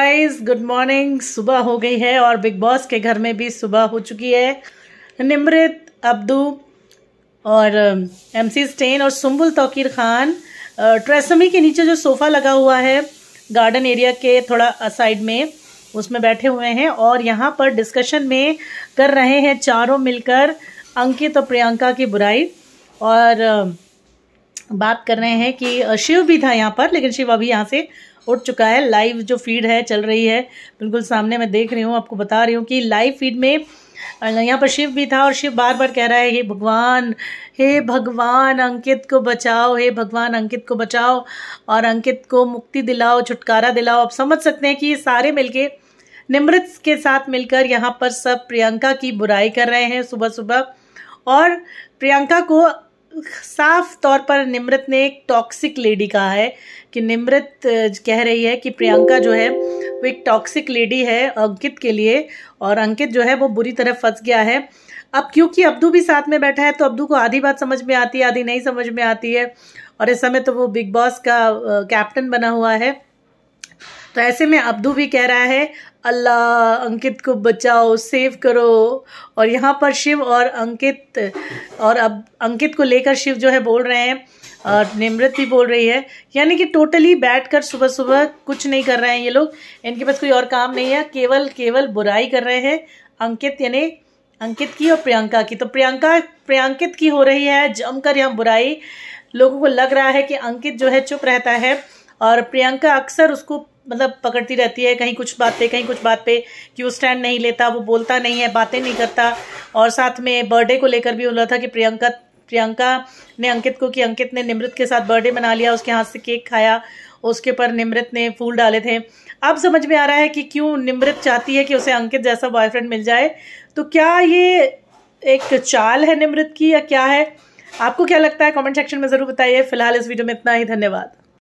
guys good morning सुबह हो गई है और बिग बॉस के घर में भी सुबह हो चुकी है निमृत अब्दू और एम सी स्टेन और सुम्बुल तोकीर खान uh, ट्रेसमी के नीचे जो सोफ़ा लगा हुआ है गार्डन एरिया के थोड़ा साइड में उसमें बैठे हुए हैं और यहाँ पर डिस्कशन में कर रहे हैं चारों मिलकर अंकित और प्रियंका की बुराई और um, बात कर रहे हैं कि uh, शिव भी था यहाँ पर लेकिन शिव अभी यहाँ से उठ चुका है लाइव जो फीड है चल रही है बिल्कुल सामने मैं देख रही हूँ आपको बता रही हूँ कि लाइव फीड में यहाँ पर शिव भी था और शिव बार बार कह रहा है हे भगवान हे भगवान अंकित को बचाओ हे भगवान अंकित को बचाओ और अंकित को मुक्ति दिलाओ छुटकारा दिलाओ आप समझ सकते हैं कि ये सारे मिलके निमृत के साथ मिलकर यहाँ पर सब प्रियंका की बुराई कर रहे हैं सुबह सुबह और प्रियंका को साफ तौर पर निमृत ने एक टॉक्सिक लेडी कहा है कि निमृत कह रही है कि प्रियंका जो है वो एक टॉक्सिक लेडी है अंकित के लिए और अंकित जो है वो बुरी तरह फंस गया है अब क्योंकि अब्दू भी साथ में बैठा है तो अब्दू को आधी बात समझ में आती है आधी नहीं समझ में आती है और इस समय तो वो बिग बॉस का कैप्टन बना हुआ है तो ऐसे में अब्दू भी कह रहा है अल्लाह अंकित को बचाओ सेव करो और यहाँ पर शिव और अंकित और अब अंकित को लेकर शिव जो है बोल रहे हैं और निमृत भी बोल रही है यानी कि टोटली बैठ कर सुबह सुबह कुछ नहीं कर रहे हैं ये लोग इनके पास कोई और काम नहीं है केवल केवल बुराई कर रहे हैं अंकित यानी अंकित की और प्रियंका की तो प्रियंका प्रियंकित की हो रही है जमकर यहाँ बुराई लोगों को लग रहा है कि अंकित जो है चुप रहता है और प्रियंका अक्सर उसको मतलब पकड़ती रहती है कहीं कुछ बात पे कहीं कुछ बात पे कि वो स्टैंड नहीं लेता वो बोलता नहीं है बातें नहीं करता और साथ में बर्थडे को लेकर भी बोला था कि प्रियंका प्रियंका ने अंकित को कि अंकित ने निमृत के साथ बर्थडे मना लिया उसके हाथ से केक खाया उसके ऊपर निमृत ने फूल डाले थे अब समझ में आ रहा है कि क्यों निमृत चाहती है कि उसे अंकित जैसा बॉयफ्रेंड मिल जाए तो क्या ये एक चाल है निमृत की या क्या है आपको क्या लगता है कमेंट सेक्शन में ज़रूर बताइए फिलहाल इस वीडियो में इतना ही धन्यवाद